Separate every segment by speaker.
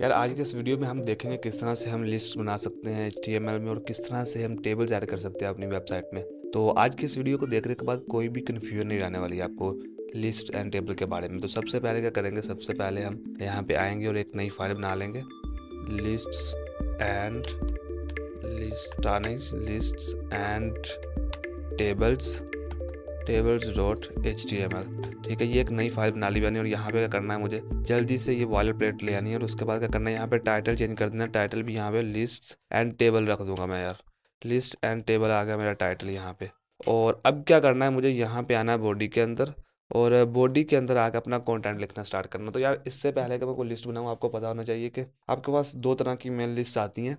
Speaker 1: यार आज के इस वीडियो में हम देखेंगे किस तरह से हम लिस्ट बना सकते हैं एच में और किस तरह से हम टेबल जारी कर सकते हैं अपनी वेबसाइट में तो आज के इस वीडियो को देखने के बाद कोई भी कन्फ्यूजन नहीं रहने वाली है आपको लिस्ट एंड टेबल के बारे में तो सबसे पहले क्या करेंगे सबसे पहले हम यहाँ पे आएंगे और एक नई फाइल बना लेंगे list and list list and tables M L ठीक है ये एक नई फाइल बना ली बनी और यहाँ पे क्या करना है मुझे जल्दी से ये वॉलेट प्लेट ले आनी है और उसके बाद क्या करना है यहाँ पे टाइटल चेंज कर देना टाइटल भी यहाँ पे लिस्ट एंड टेबल रख दूंगा मैं यार लिस्ट एंड टेबल आ गया मेरा टाइटल यहाँ पे और अब क्या करना है मुझे यहाँ पे आना है बॉडी के अंदर और बॉडी के अंदर आकर अपना कंटेंट लिखना स्टार्ट करना तो यार इससे पहले कि मैं कोई लिस्ट बनाऊँ आपको पता होना चाहिए कि आपके पास दो तरह की मेल लिस्ट आती हैं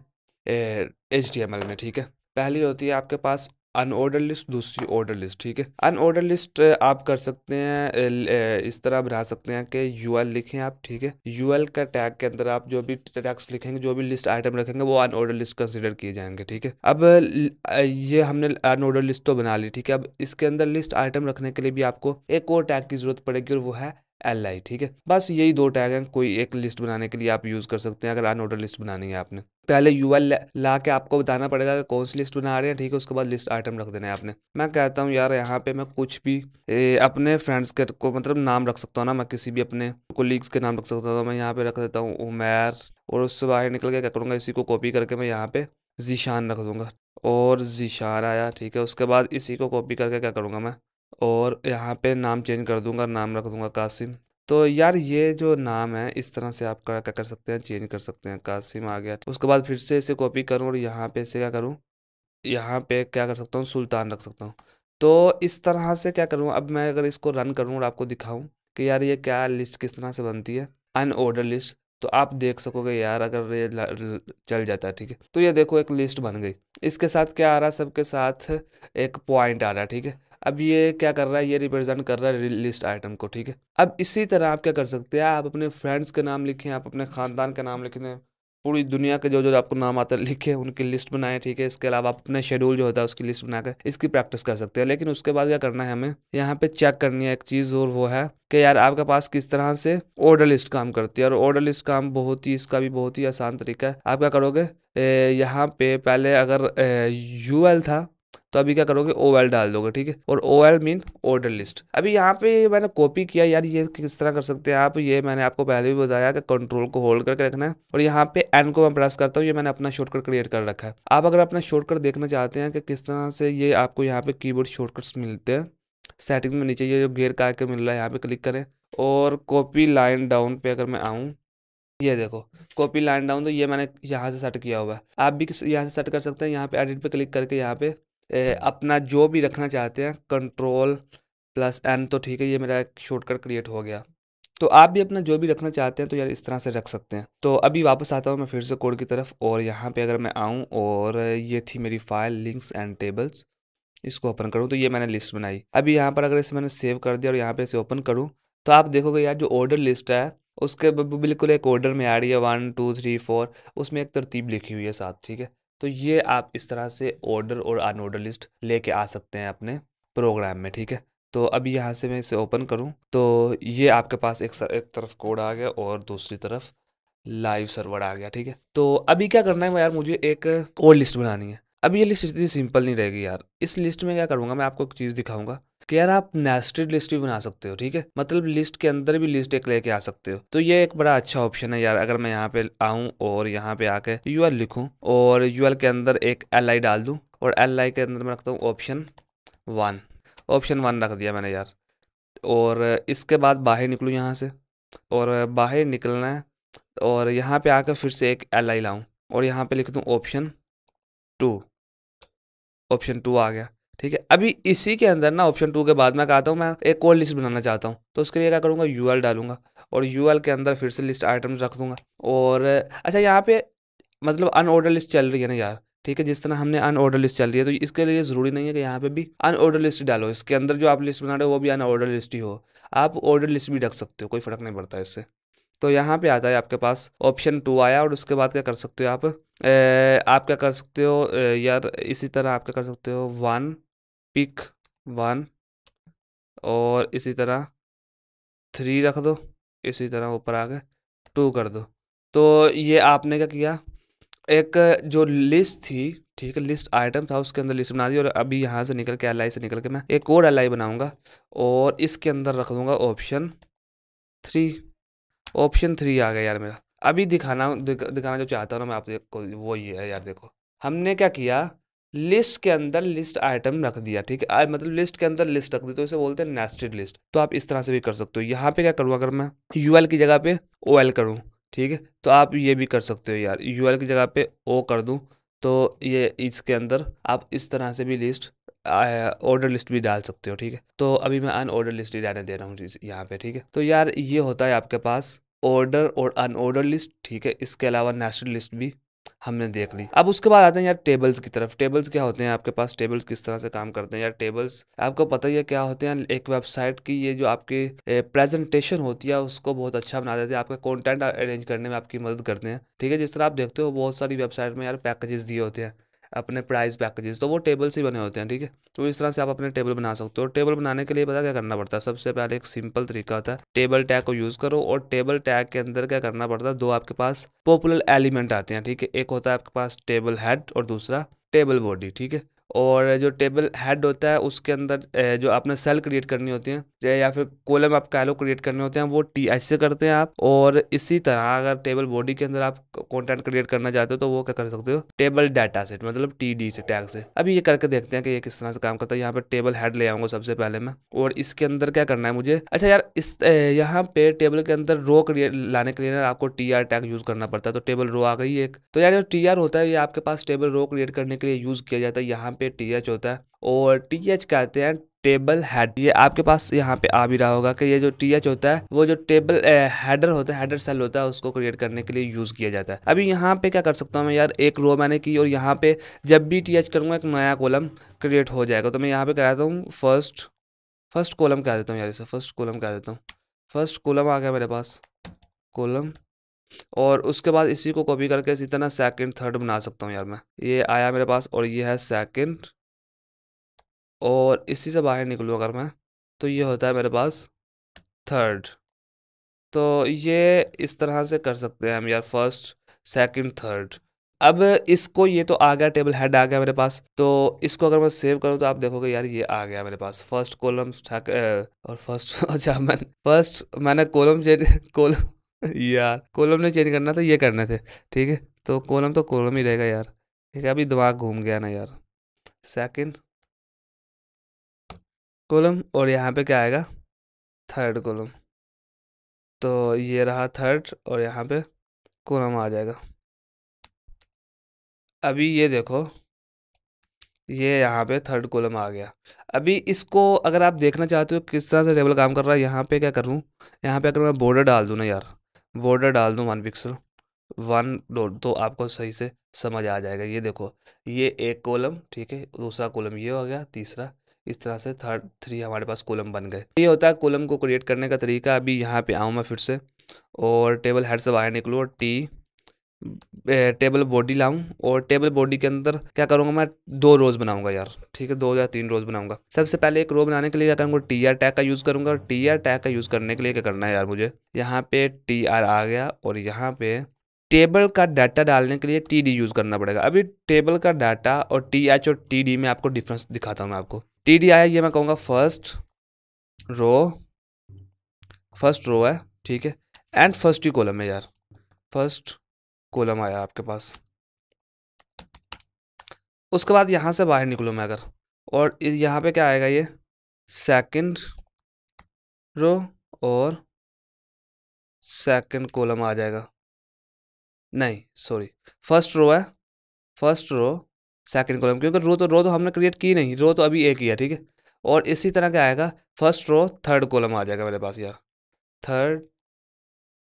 Speaker 1: एच में ठीक है पहली होती है आपके पास अनऑर्डर लिस्ट दूसरी ऑर्डर लिस्ट ठीक है अनऑर्डर लिस्ट आप कर सकते हैं इस तरह बना सकते हैं कि यूएल लिखें आप ठीक है यूएल का टैग के अंदर आप जो भी टैक्स लिखेंगे जो भी लिस्ट आइटम रखेंगे वो अनऑर्डर लिस्ट कंसिडर किए जाएंगे ठीक है अब ये हमने अनऑर्डर लिस्ट तो बना ली ठीक है अब इसके अंदर लिस्ट आइटम रखने के लिए भी आपको एक और टैग की जरूरत पड़ेगी और वो है एल आई ठीक है बस यही दो टैग हैं कोई एक लिस्ट बनाने के लिए आप यूज़ कर सकते हैं अगर अनऑर्डर लिस्ट बनानी है आपने पहले यू एल ला के आपको बताना पड़ेगा कि कौन सी लिस्ट बना रहे हैं ठीक है उसके बाद लिस्ट आइटम रख देना है आपने मैं कहता हूँ यार यहाँ पे मैं कुछ भी ए, अपने फ्रेंड्स के को मतलब नाम रख सकता हूँ ना मैं किसी भी अपने कोलीग्स के नाम रख सकता हूँ तो मैं यहाँ पे रख देता हूँ उमैर और उससे बाहर निकल के क्या करूँगा इसी को कॉपी करके मैं यहाँ पे जीशान रख दूँगा और जीशान आया ठीक है उसके बाद इसी को कॉपी करके क्या करूँगा मैं और यहाँ पे नाम चेंज कर दूँगा नाम रख दूँगा कासिम तो यार ये जो नाम है इस तरह से आप क्या कर सकते हैं चेंज कर सकते हैं कासिम आ गया उसके बाद फिर से इसे कॉपी करूँ और यहाँ पे इसे क्या करूँ यहाँ पे क्या कर सकता हूँ सुल्तान रख सकता हूँ तो इस तरह से क्या करूँ अब मैं अगर इसको रन करूँ और आपको दिखाऊँ कि यार ये क्या लिस्ट किस तरह से बनती है अनऑर्डर लिस्ट तो आप देख सकोगे यार अगर ये चल जाता है ठीक है तो ये देखो एक लिस्ट बन गई इसके साथ क्या आ रहा है सबके साथ एक पॉइंट आ रहा है ठीक है अब ये क्या कर रहा है ये रिप्रेजेंट कर रहा है लिस्ट आइटम को ठीक है अब इसी तरह आप क्या कर सकते हैं आप अपने फ्रेंड्स के नाम लिखें आप अपने ख़ानदान के नाम लिखें पूरी दुनिया के जो जो आपको नाम आते हैं लिखे उनकी लिस्ट बनाए ठीक है इसके अलावा आप अपने शेड्यूल जो होता है उसकी लिस्ट बनाकर इसकी प्रैक्टिस कर सकते हैं लेकिन उसके बाद क्या करना है हमें यहाँ पे चेक करनी है एक चीज़ और वो है कि यार आपके पास किस तरह से ऑर्डर लिस्ट काम करती है और ऑर्डर लिस्ट काम बहुत ही इसका भी बहुत ही आसान तरीका है आप क्या करोगे यहाँ पे पहले अगर यू था तो अभी क्या करोगे ओ एल डाल दोगे ठीक है और O L mean order list अभी यहाँ पे मैंने कॉपी किया यार ये किस तरह कर सकते हैं आप ये मैंने आपको पहले भी बताया कि कंट्रोल को होल्ड करके रखना है और यहाँ पे एन को मैं प्रेस करता हूँ ये मैंने अपना शॉर्टकट क्रिएट कर रखा है आप अगर अपना शॉर्टकट देखना चाहते हैं कि किस तरह से ये आपको यहाँ पे की शॉर्टकट्स मिलते हैं सेटिंग में नीचे ये जो गेयर का मिल रहा है यहाँ पे क्लिक करें और कॉपी लाइन डाउन पे अगर मैं आऊँ ये देखो कॉपी लाइन डाउन तो ये मैंने यहाँ से सेट किया हुआ है आप भी यहाँ से सेट कर सकते हैं यहाँ पे एडिट पे क्लिक करके यहाँ पे अपना जो भी रखना चाहते हैं कंट्रोल प्लस एन तो ठीक है ये मेरा एक शॉर्टकट क्रिएट हो गया तो आप भी अपना जो भी रखना चाहते हैं तो यार इस तरह से रख सकते हैं तो अभी वापस आता हूँ मैं फिर से कोड की तरफ और यहाँ पे अगर मैं आऊँ और ये थी मेरी फाइल लिंक्स एंड टेबल्स इसको ओपन करूँ तो ये मैंने लिस्ट बनाई अभी यहाँ पर अगर इसे मैंने सेव कर दिया और यहाँ पर इसे ओपन करूँ तो आप देखोगे यार जो ऑर्डर लिस्ट है उसके बिल्कुल एक ऑर्डर में आ रही है वन टू थ्री फोर उसमें एक तरतीब लिखी हुई है साथ ठीक है तो ये आप इस तरह से ऑर्डर और अनऑर्डर लिस्ट लेके आ सकते हैं अपने प्रोग्राम में ठीक है तो अब यहाँ से मैं इसे ओपन करूँ तो ये आपके पास एक, एक तरफ कोड आ गया और दूसरी तरफ लाइव सर्वर आ गया ठीक है तो अभी क्या करना है यार मुझे एक और लिस्ट बनानी है अब ये लिस्ट इतनी सिंपल नहीं रहेगी यार इस लिस्ट में क्या करूँगा मैं आपको एक चीज़ दिखाऊंगा कि यार आप नेस्टेड लिस्ट भी बना सकते हो ठीक है मतलब लिस्ट के अंदर भी लिस्ट एक लेके आ सकते हो तो ये एक बड़ा अच्छा ऑप्शन है यार अगर मैं यहाँ पे आऊँ और यहाँ पे आके यू एल लिखूँ और यू एल के अंदर एक एल आई डाल दूँ और एल आई के अंदर मैं रखता हूँ ऑप्शन वन ऑप्शन वन रख दिया मैंने यार और इसके बाद बाहर निकलूँ यहाँ से और बाहर निकलना है और यहाँ पे आकर फिर से एक एल आई लाऊँ और यहाँ पे लिख दूँ ऑप्शन टू ऑप्शन टू आ गया ठीक है अभी इसी के अंदर ना ऑप्शन टू के बाद में कहता हूँ मैं एक और लिस्ट बनाना चाहता हूँ तो उसके लिए क्या करूँगा यू डालूंगा और यू के अंदर फिर से लिस्ट आइटम्स रख दूंगा और अच्छा यहाँ पे मतलब अनऑर्डर लिस्ट चल रही है ना यार ठीक है जिस तरह हमने अनऑर्डर लिस्ट चल रही है तो इसके लिए ज़रूरी नहीं है कि यहाँ पे भी अनऑर्डर लिस्ट डालो इसके अंदर जो आप लिस्ट बना रहे हो वो भी अनऑर्डर लिस्ट ही हो आप ऑर्डर लिस्ट भी रख सकते हो कोई फ़र्क नहीं पड़ता इससे तो यहाँ पे आता है आपके पास ऑप्शन टू आया और उसके बाद क्या कर सकते हो आप ए, आप क्या कर सकते हो यार इसी तरह आप क्या कर सकते हो वन पिक वन और इसी तरह थ्री रख दो इसी तरह ऊपर आके टू कर दो तो ये आपने क्या किया एक जो लिस्ट थी ठीक है लिस्ट आइटम था उसके अंदर लिस्ट बना दी और अभी यहाँ से निकल के एल से निकल के मैं एक और एल बनाऊंगा और इसके अंदर रख दूंगा ऑप्शन थ्री ऑप्शन थ्री आ गया यार मेरा अभी दिखाना दिखाना जो चाहता हूँ ना मैं आपको वो ये है यार देखो हमने क्या किया लिस्ट के अंदर लिस्ट आइटम रख दिया ठीक है मतलब लिस्ट के अंदर लिस्ट रख दी तो इसे बोलते हैं नेस्टेड लिस्ट तो आप इस तरह से भी कर सकते हो यहाँ पे क्या करूँ अगर मैं यू की जगह पे ओ एल करूँ ठीक है तो आप ये भी कर सकते हो यार यू की जगह पे ओ कर दूँ तो ये इसके अंदर आप इस तरह से भी लिस्ट ऑर्डर लिस्ट भी डाल सकते हो ठीक है तो अभी मैं अन ऑर्डर लिस्ट ही डालने दे रहा हूँ यहाँ पे ठीक है तो यार ये होता है आपके पास ऑर्डर और अनऑर्डर लिस्ट ठीक है इसके अलावा नेशनल लिस्ट भी हमने देख ली अब उसके बाद आते हैं यार टेबल्स की तरफ टेबल्स क्या होते हैं आपके पास टेबल्स किस तरह से काम करते हैं यार टेबल्स आपको पता ही है क्या होते हैं एक वेबसाइट की ये जो आपकी प्रेजेंटेशन होती है उसको बहुत अच्छा बना देते हैं आपका कॉन्टेंट अरेंज करने में आपकी मदद करते हैं ठीक है जिस तरह आप देखते हो बहुत सारी वेबसाइट में यार पैकेजेस दिए होते हैं अपने प्राइस पैकेजेस तो वो टेबल से बने होते हैं ठीक है तो इस तरह से आप अपने टेबल बना सकते हो टेबल बनाने के लिए पता क्या करना पड़ता है सबसे पहले एक सिंपल तरीका होता है टेबल टैग को यूज़ करो और टेबल टैग के अंदर क्या करना पड़ता है दो आपके पास पॉपुलर एलिमेंट आते हैं ठीक है एक होता है आपके पास टेबल हेड और दूसरा टेबल बॉडी ठीक है और जो टेबल हेड होता है उसके अंदर जो आपने सेल क्रिएट करनी होती है या फिर कॉलम आप कैलो क्रिएट करने होते हैं वो टी एच से करते हैं आप और इसी तरह अगर टेबल बॉडी के अंदर आप कंटेंट क्रिएट करना चाहते हो तो वो क्या कर सकते हो टेबल डाटा सेट मतलब टी डी से टैग से अभी ये करके देखते हैं कि ये किस तरह से काम करता है यहाँ पर टेबल हेड ले आऊंगा सबसे पहले मैं और इसके अंदर क्या करना है मुझे अच्छा यार इस यहाँ पे टेबल के अंदर रो क्रिएट लाने के लिए ना आपको टी आर टैग यूज करना पड़ता है तो टेबल रो आ गई एक तो यार जो टी आर होता है ये आपके पास टेबल रो क्रिएट करने के लिए यूज किया जाता है यहाँ पे टी एच होता है और टी एच कहते हैं टेबल हेड ये आपके पास यहाँ पे आ भी रहा होगा कि ये जो टी एच होता है वो जो टेबल हेडर होता है हेडर सेल होता है उसको क्रिएट करने के लिए यूज़ किया जाता है अभी यहाँ पे क्या कर सकता हूँ मैं यार एक रो मैंने की और यहाँ पे जब भी टी एच करूँगा एक नया कॉलम क्रिएट हो जाएगा तो मैं यहाँ पे कह देता हूँ फर्स्ट फर्स्ट कॉलम कह देता हूँ यार इसे फर्स्ट कॉलम कह देता हूँ फर्स्ट कॉलम आ गया मेरे पास कॉलम और उसके बाद इसी को कॉपी करके इसी तरह सेकंड थर्ड बना सकता हूँ यार मैं ये आया मेरे पास और ये है सेकंड और इसी से बाहर निकलूँ अगर मैं तो ये होता है मेरे पास थर्ड तो ये इस तरह से कर सकते हैं हम यार फर्स्ट सेकंड थर्ड अब इसको ये तो आ गया टेबल हेड आ गया मेरे पास तो इसको अगर मैं सेव करूँ तो आप देखोगे यार ये आ गया मेरे पास फर्स्ट कॉलम और फर्स्ट अच्छा मैंने फर्स्ट मैंने कॉलम चेंज कॉलम यार कॉलम नहीं चेंज करना था ये करने थे ठीक है तो कॉलम तो कॉलम ही रहेगा यार ठीक है अभी दिमाग घूम गया ना यार सेकंड कॉलम और यहाँ पे क्या आएगा थर्ड कॉलम तो ये रहा थर्ड और यहाँ पे कॉलम आ जाएगा अभी ये देखो ये यहाँ पे थर्ड कॉलम आ गया अभी इसको अगर आप देखना चाहते हो किस तरह से टेबल काम कर रहा है यहाँ पे क्या करूँ यहाँ पे अगर मैं बॉर्डर डाल दूँ ना यार बॉर्डर डाल दूँ वन पिक्सल वन डॉट तो आपको सही से समझ आ जाएगा ये देखो ये एक कॉलम ठीक है दूसरा कॉलम ये हो गया तीसरा इस तरह से थर्ड थ्री हमारे पास कॉलम बन गए ये होता है कॉलम को क्रिएट करने का तरीका अभी यहाँ पे आऊँ मैं फिर से और टेबल हेड से बाहर निकलूँ और टी टेबल बॉडी लाऊं और टेबल बॉडी के अंदर क्या करूंगा मैं दो रोज बनाऊंगा यार ठीक है दो या तीन रोज बनाऊंगा सबसे पहले एक रो बनाने के लिए क्या करूंगा टी आर टैग का यूज़ करूंगा और टी आर टैग का यूज़ करने के लिए क्या करना है यार मुझे यहाँ पे टी आर आ गया और यहाँ पे टेबल का डाटा डालने के लिए टी डी यूज़ करना पड़ेगा अभी टेबल का डाटा और टी एच और टी डी में आपको डिफरेंस दिखाता हूँ मैं आपको टी डी आया ये मैं कहूँगा फर्स्ट रो फर्स्ट रो है ठीक है एंड फर्स्ट ही कॉलम है यार फर्स्ट कॉलम आया आपके पास उसके बाद यहाँ से बाहर निकलूँ मैं अगर और यहाँ पे क्या आएगा ये सेकंड रो और सेकंड कॉलम आ जाएगा नहीं सॉरी फर्स्ट रो है फर्स्ट रो सेकंड कॉलम क्योंकि रो तो रो तो हमने क्रिएट की नहीं रो तो अभी एक ही है ठीक है और इसी तरह क्या आएगा फर्स्ट रो थर्ड कॉलम आ जाएगा मेरे पास यार थर्ड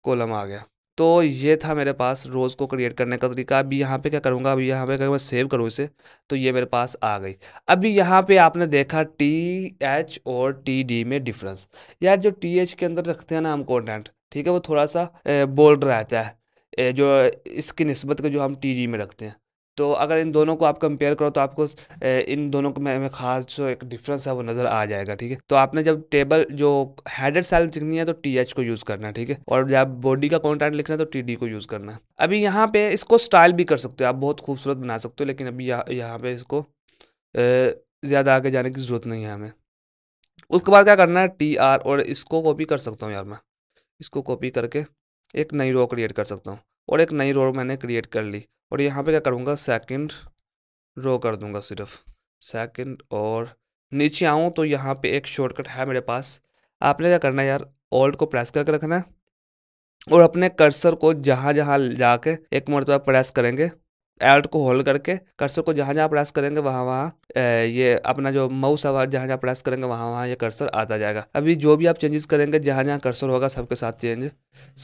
Speaker 1: कॉलम आ गया तो ये था मेरे पास रोज़ को क्रिएट करने का तरीका अभी यहाँ पे क्या करूँगा अभी यहाँ पे अगर मैं सेव करूँ इसे तो ये मेरे पास आ गई अभी यहाँ पे आपने देखा टी एच और टी डी में डिफरेंस यार जो टी एच के अंदर रखते हैं ना हम कॉन्टेंट ठीक है वो थोड़ा सा बोल्ड रहता है जो इसकी नस्बत के जो हम टी डी में रखते हैं तो अगर इन दोनों को आप कंपेयर करो तो आपको इन दोनों को में खास जो एक डिफरेंस है वो नज़र आ जाएगा ठीक है तो आपने जब टेबल जो हेडर सेल लिखनी है तो टी एच को यूज़ करना है ठीक है और जब बॉडी का कॉन्टेंट लिखना है तो टी डी को यूज़ करना है अभी यहाँ पे इसको स्टाइल भी कर सकते हो आप बहुत खूबसूरत बना सकते हो लेकिन अभी यहाँ पे इसको ज़्यादा आगे जाने की ज़रूरत नहीं है हमें उसके बाद क्या करना है टी आर और इसको कॉपी कर सकता हूँ यार मैं इसको कॉपी करके एक नई रो क्रिएट कर सकता हूँ और एक नई रो मैंने क्रिएट कर ली और यहाँ पे क्या करूँगा सेकंड रो कर दूँगा सिर्फ सेकंड और नीचे आऊँ तो यहाँ पे एक शॉर्टकट है मेरे पास आपने क्या करना है यार ऑल्ट को प्रेस करके रखना है और अपने कर्सर को जहाँ जहाँ जाके एक मरतबा प्रेस करेंगे एल्ट को होल्ड करके कर्सर को जहाँ जहाँ प्रेस करेंगे वहाँ वहाँ ये अपना जो माउस है जहाँ जहाँ प्रेस करेंगे वहाँ वहाँ ये कर्सर आता जाएगा अभी जो भी आप चेंजेस करेंगे जहाँ जहाँ कर्सर होगा सबके साथ चेंज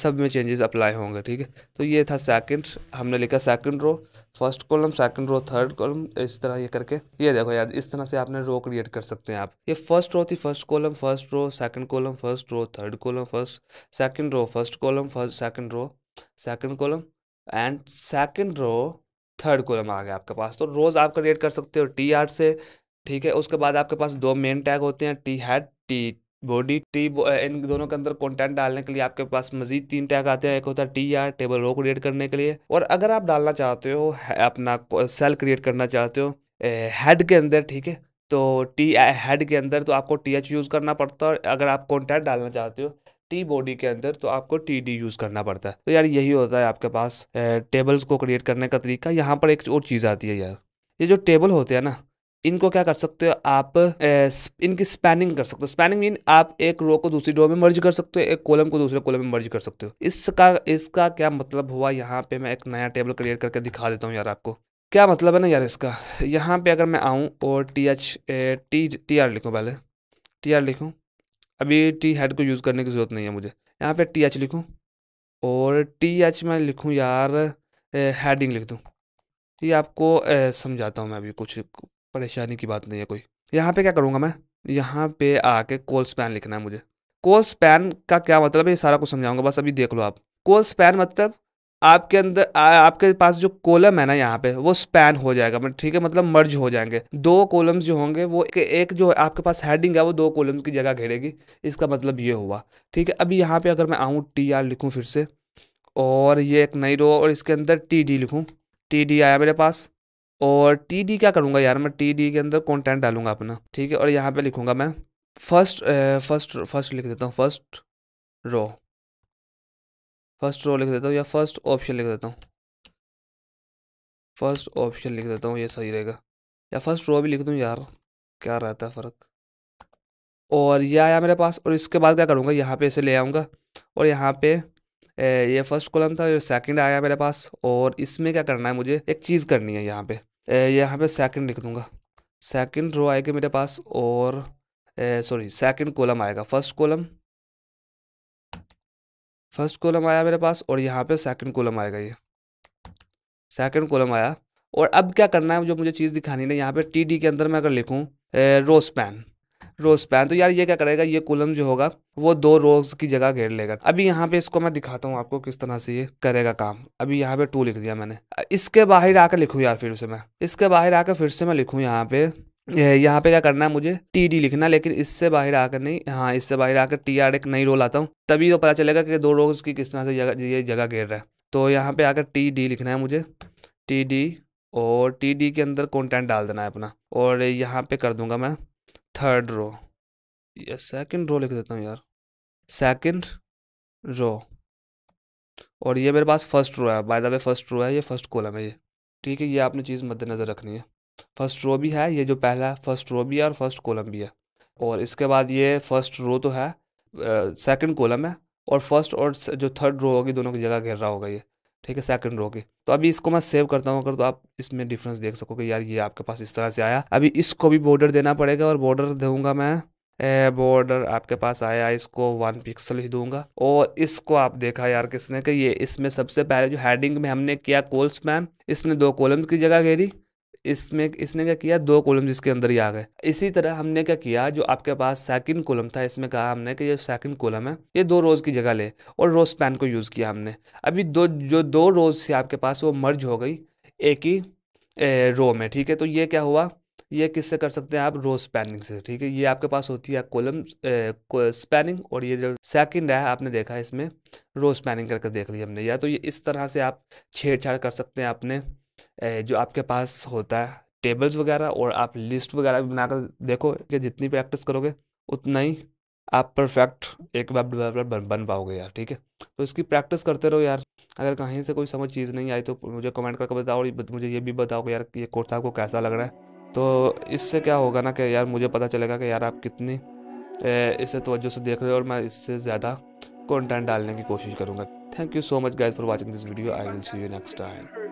Speaker 1: सब में चेंजेस अप्लाई होंगे ठीक है तो ये था सेकंड हमने लिखा second row first column second row third column इस तरह ये करके ये देखो यार इस तरह से आपने रो क्रिएट कर सकते हैं आप ये फर्स्ट रो थी first column first row second column first row third column first second row first column first second row second column and second row third column आ गया आपके पास तो रोज़ आप क्रिएट कर सकते हो टी आर से ठीक है उसके बाद आपके पास दो मेन टैग होते हैं T head T body T इन दोनों के अंदर कंटेंट डालने के लिए आपके पास मजीद तीन टैग आते हैं एक होता है T R table row create करने के लिए और अगर आप डालना चाहते हो अपना सेल क्रिएट करना चाहते हो हेड के अंदर ठीक है तो टी हेड के अंदर तो आपको टी एच यूज़ करना पड़ता है अगर आप कॉन्टेंट डालना चाहते हो टी बॉडी के अंदर तो आपको टी डी यूज़ करना पड़ता है तो यार यही होता है आपके पास टेबल्स को क्रिएट करने का तरीका यहाँ पर एक और चीज़ आती है यार ये जो टेबल होते हैं ना इनको क्या कर सकते हो आप ए, इनकी स्पैनिंग कर सकते हो स्पैनिंग मीन आप एक रो को दूसरी रो में मर्ज कर सकते हो एक कॉलम को दूसरे कॉलम में मर्ज कर सकते हो इसका इसका क्या मतलब हुआ यहाँ पे मैं एक नया टेबल क्रिएट करके दिखा देता हूँ यार आपको क्या मतलब है ना यार इसका यहाँ पे अगर मैं आऊँ और T H T T R लिखूँ पहले टी आर लिखूँ अभी टी हेड को यूज़ करने की ज़रूरत नहीं है मुझे यहाँ पे टी एच लिखूँ और टी एच मैं लिखूँ यार हेडिंग लिख दूँ ये आपको समझाता हूँ मैं अभी कुछ परेशानी की बात नहीं है कोई यहाँ पे क्या करूँगा मैं यहाँ पे आके कोल स्पैन लिखना है मुझे कोल स्पैन का क्या मतलब है ये सारा कुछ समझाऊंगा बस अभी देख लो आप कोल स्पैन मतलब आपके अंदर आपके पास जो कॉलम है ना यहाँ पे वो स्पैन हो जाएगा मतलब ठीक है मतलब मर्ज हो जाएंगे दो कॉलम्स जो होंगे वो एक, एक जो आपके पास हेडिंग है वो दो कॉलम्स की जगह घेरेगी इसका मतलब ये हुआ ठीक है अभी यहाँ पे अगर मैं आऊँ टी आर लिखूँ फिर से और ये एक नई रो और इसके अंदर टी डी लिखूँ टी डी आया मेरे पास और टी डी क्या करूँगा यार मैं टी डी के अंदर कॉन्टेंट डालूंगा अपना ठीक है और यहाँ पर लिखूँगा मैं फर्स्ट फर्स्ट फर्स्ट लिख देता हूँ फर्स्ट रो फर्स्ट रो लिख देता हूँ या फर्स्ट ऑप्शन लिख देता हूँ फर्स्ट ऑप्शन लिख देता हूँ ये सही रहेगा या फर्स्ट रो भी लिख दूँ यार क्या रहता है फ़र्क और यह आया मेरे पास और इसके बाद क्या करूँगा यहाँ पे इसे ले आऊँगा और यहाँ पे ये फर्स्ट कॉलम था ये सेकंड आया मेरे पास और इसमें क्या करना है मुझे एक चीज़ करनी है यहाँ पे यहाँ पे सेकंड लिख दूँगा सेकंड रो आएगी मेरे पास और सॉरी सेकंड कॉलम आएगा फर्स्ट कॉलम फर्स्ट कॉलम आया मेरे पास और यहाँ पे सेकंड कॉलम आएगा ये सेकंड कॉलम आया और अब क्या करना है जो मुझे चीज़ दिखानी है यहाँ पे टी डी के अंदर मैं अगर लिखूँ रोज पैन रोज पैन तो यार ये क्या करेगा ये कॉलम जो होगा वो दो रोज की जगह घेर लेगा अभी यहाँ पे इसको मैं दिखाता हूँ आपको किस तरह से ये करेगा काम अभी यहाँ पे टू लिख दिया मैंने इसके बाहर आकर लिखूँ यार फिर से मैं इसके बाहर आकर फिर से मैं लिखूँ यहाँ पे यहाँ पे क्या करना है मुझे टी डी लिखना लेकिन इससे बाहर आकर नहीं हाँ इससे बाहर आकर टी आर एक नई रो लाता हूँ तभी तो पता चलेगा कि दो रोज की किस तरह से जगह ये जगह घेर रहा है तो यहाँ पे आकर टी डी लिखना है मुझे टी डी और टी डी के अंदर कंटेंट डाल देना है अपना और यहाँ पे कर दूंगा मैं थर्ड रो या सेकेंड रो लिख देता हूँ यार सेकंड रो और ये मेरे पास फर्स्ट रो है by the way first row है ये फर्स्ट कॉलम है ये ठीक है ये आपने चीज़ मद्देनज़र रखनी है फर्स्ट रो भी है ये जो पहला फर्स्ट रो भी है और फर्स्ट कॉलम भी है और इसके बाद ये फर्स्ट रो तो है सेकंड कॉलम है और फर्स्ट और जो थर्ड रो होगी दोनों की जगह घेर रहा होगा ये ठीक है सेकंड रो की तो अभी इसको मैं सेव करता हूँ अगर तो आप इसमें डिफरेंस देख सको कि यार ये आपके पास इस तरह से आया अभी इसको भी बॉर्डर देना पड़ेगा और बॉर्डर दूंगा मैं बॉर्डर आपके पास आया इसको वन पिक्सल ही दूंगा और इसको आप देखा यार किसने कि ये इसमें सबसे पहले जो हेडिंग में हमने किया कोल्स मैन इसने दो कॉलम्स की जगह घेरी इसमें इसने क्या किया दो कॉलम इसके अंदर ही आ गए इसी तरह हमने क्या किया जो आपके पास सेकंड कॉलम था इसमें कहा हमने कि ये सेकंड कॉलम है ये दो रोज की जगह ले और रोज पैन को यूज किया हमने अभी दो जो दो रोज थी आपके पास वो मर्ज हो गई एक ही रो में ठीक है तो ये क्या हुआ ये किससे कर सकते हैं आप रो स्पैनिंग से ठीक है ये आपके पास होती है कॉलम स्पैनिंग और ये जो सेकंड है आपने देखा इसमें रो स्पैनिंग करके देख ली हमने या तो ये इस तरह से आप छेड़छाड़ कर सकते हैं अपने जो आपके पास होता है टेबल्स वगैरह और आप लिस्ट वगैरह भी बनाकर देखो कि जितनी प्रैक्टिस करोगे उतना ही आप परफेक्ट एक वेब डेवलपर बन बन पाओगे यार ठीक है तो इसकी प्रैक्टिस करते रहो यार अगर कहीं से कोई समझ चीज़ नहीं आई तो मुझे कमेंट करके बताओ और मुझे ये भी बताओ यार ये कोर्स आपको कैसा लग रहा है तो इससे क्या होगा ना कि यार मुझे पता चलेगा कि यार आप कितनी इसे तवज्जो से देख रहे हो और मैं इससे ज़्यादा कंटेंट डालने की कोशिश करूँगा thank you so much guys for watching this video I will see you next time